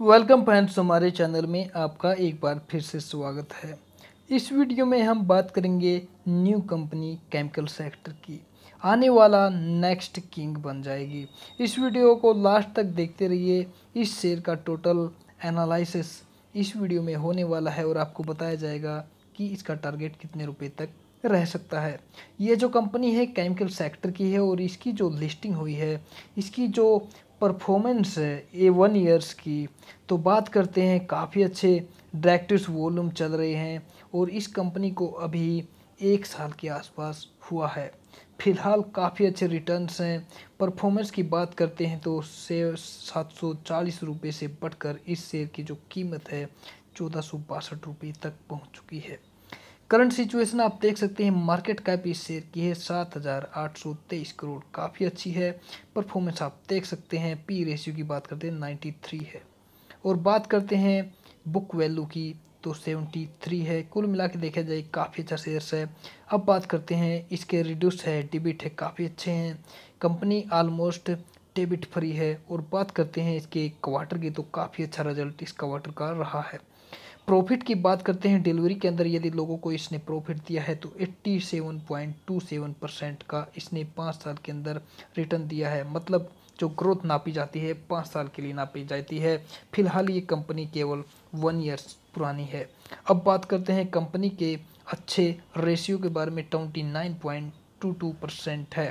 welcome friends हमारे channel में आपका एक बार फिर से स्वागत है इस वीडियो में हम बात करेंगे न्यू कंपनी केमिकल सेक्टर की आने वाला नेक्स्ट किंग बन जाएगी इस वीडियो को लास्ट तक देखते रहिए इस शेयर का टोटल एनालिसिस इस वीडियो में होने वाला है और आपको बताया जाएगा कि इसका टारगेट कितने रुपये तक रह सकता है ये जो कंपनी है केमिकल सेक्टर की है और इसकी जो लिस्टिंग हुई है इसकी जो परफॉर्मेंस है ए वन ईयर्स की तो बात करते हैं काफ़ी अच्छे डायरेक्टर्स वॉल्यूम चल रहे हैं और इस कंपनी को अभी एक साल के आसपास हुआ है फिलहाल काफ़ी अच्छे रिटर्न्स हैं परफॉर्मेंस की बात करते हैं तो से सात सौ चालीस रुपये से बढ़कर इस शेयर की जो कीमत है चौदह सौ बासठ रुपये तक पहुंच चुकी है करंट सिचुएशन आप देख सकते हैं मार्केट कैप इस शेयर की है सात हज़ार आठ सौ तेईस करोड़ काफ़ी अच्छी है परफॉर्मेंस आप देख सकते हैं पी रेशियो की बात करते हैं नाइन्टी थ्री है और बात करते हैं बुक वैल्यू की तो सेवेंटी थ्री है कुल मिला के देखा जाए काफ़ी अच्छा शेयर्स है अब बात करते हैं इसके रिड्यूस है डिबिट है काफ़ी अच्छे हैं कंपनी आलमोस्ट डेबिट फ्री है और बात करते हैं इसके क्वार्टर की तो काफ़ी अच्छा रिजल्ट इस क्वार्टर का रहा है प्रॉफिट की बात करते हैं डिलीवरी के अंदर यदि लोगों को इसने प्रॉफिट दिया है तो 87.27 परसेंट का इसने पाँच साल के अंदर रिटर्न दिया है मतलब जो ग्रोथ नापी जाती है पाँच साल के लिए नापी जाती है फिलहाल ये कंपनी केवल वन ईयर्स पुरानी है अब बात करते हैं कंपनी के अच्छे रेशियो के बारे में twenty nine point two two percent है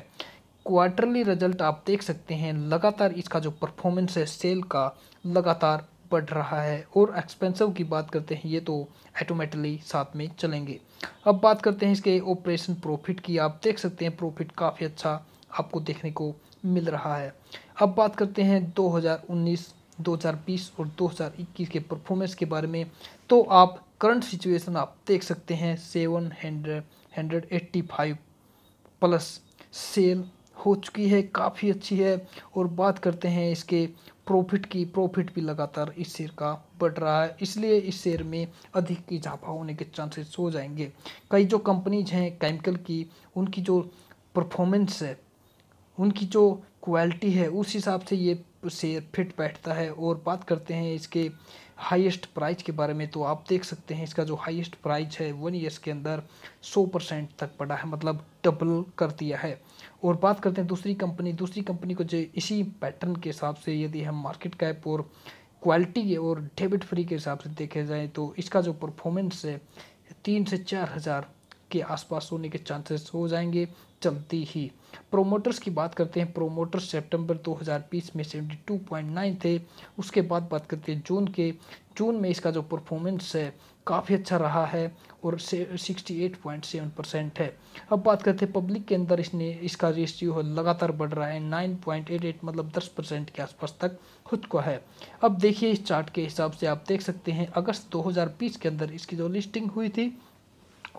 क्वार्टरली रिजल्ट आप देख सकते हैं लगातार इसका जो परफॉर्मेंस है सेल का लगातार बढ़ रहा है और एक्सपेंसिव की बात करते हैं ये तो ऑटोमेटिकली साथ में चलेंगे अब बात करते हैं इसके ऑपरेशन प्रॉफिट की आप देख सकते हैं प्रॉफिट काफ़ी अच्छा आपको देखने को मिल रहा है अब बात करते हैं 2019 2020 और 2021 के परफॉर्मेंस के बारे में तो आप करंट सिचुएशन आप देख सकते हैं seven hundred hundred eighty five plus sale हो चुकी है काफ़ी अच्छी है और बात करते हैं इसके प्रॉफिट की प्रॉफिट भी लगातार इस शेयर का बढ़ रहा है इसलिए इस शेयर में अधिक इजाफा होने के चांसेस हो जाएंगे कई जो कंपनीज हैं केमिकल की उनकी जो परफॉर्मेंस है उनकी जो क्वालिटी है उस हिसाब से ये शेयर फिट बैठता है और बात करते हैं इसके हाईएस्ट प्राइस के बारे में तो आप देख सकते हैं इसका जो हाईएस्ट प्राइस है वन ईयर्स के अंदर सौ परसेंट तक पड़ा है मतलब डबल कर दिया है और बात करते हैं दूसरी कंपनी दूसरी कंपनी को जो इसी पैटर्न के हिसाब से यदि हम मार्केट कैप और क्वालिटी और डेबिट फ्री के हिसाब से देखे जाए तो इसका जो परफॉर्मेंस है तीन से चार हज़ार के आसपास होने के चांसेस हो जाएंगे चलती ही प्रोमोटर्स की बात करते हैं प्रोमोटर्स सितंबर 2020 में 72.9 थे उसके बाद बात करते हैं जून के जून में इसका जो परफॉर्मेंस है काफ़ी अच्छा रहा है और sixty eight point seven percent है अब बात करते हैं पब्लिक के अंदर इसने इसका रेशियो लगातार बढ़ रहा है नाइन पॉइंट एट एट मतलब दस परसेंट के आसपास तक खुद को है अब देखिए इस चार्ट के हिसाब से आप देख सकते हैं अगस्त 2020 के अंदर इसकी जो लिस्टिंग हुई थी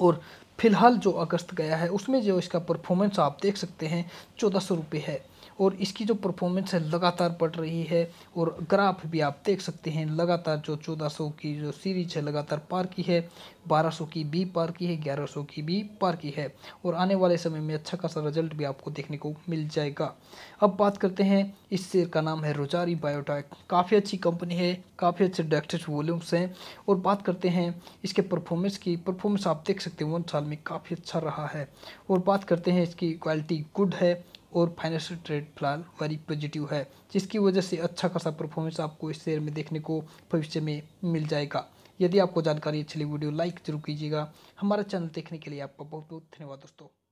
और फिलहाल जो अगस्त गया है उसमें जो इसका परफॉर्मेंस आप देख सकते हैं चौदह सौ रुपये है और इसकी जो परफॉर्मेंस है लगातार बढ़ रही है और ग्राफ भी आप देख सकते हैं लगातार जो 1400 की जो सीरीज है लगातार पार की है 1200 की भी पार की है 1100 की भी पार की है और आने वाले समय में अच्छा खासा रिजल्ट भी आपको देखने को मिल जाएगा अब बात करते हैं इस शेयर का नाम है रोजारी बायोटेक काफ़ी अच्छी कंपनी है काफ़ी अच्छे डायरेक्टेड वॉल्यूम्स हैं और बात करते हैं इसके परफॉर्मेंस की परफॉर्मेंस आप देख सकते हैं वन साल में काफ़ी अच्छा रहा है और बात करते हैं इसकी क्वालिटी गुड है और फाइनेंशियल ट्रेड फिलहाल वेरी पॉजिटिव है जिसकी वजह से अच्छा खासा परफॉर्मेंस आपको इस शेयर में देखने को भविष्य में मिल जाएगा यदि आपको जानकारी अच्छी लगी वीडियो लाइक जरूर कीजिएगा हमारा चैनल देखने के लिए आपका बहुत बहुत धन्यवाद दोस्तों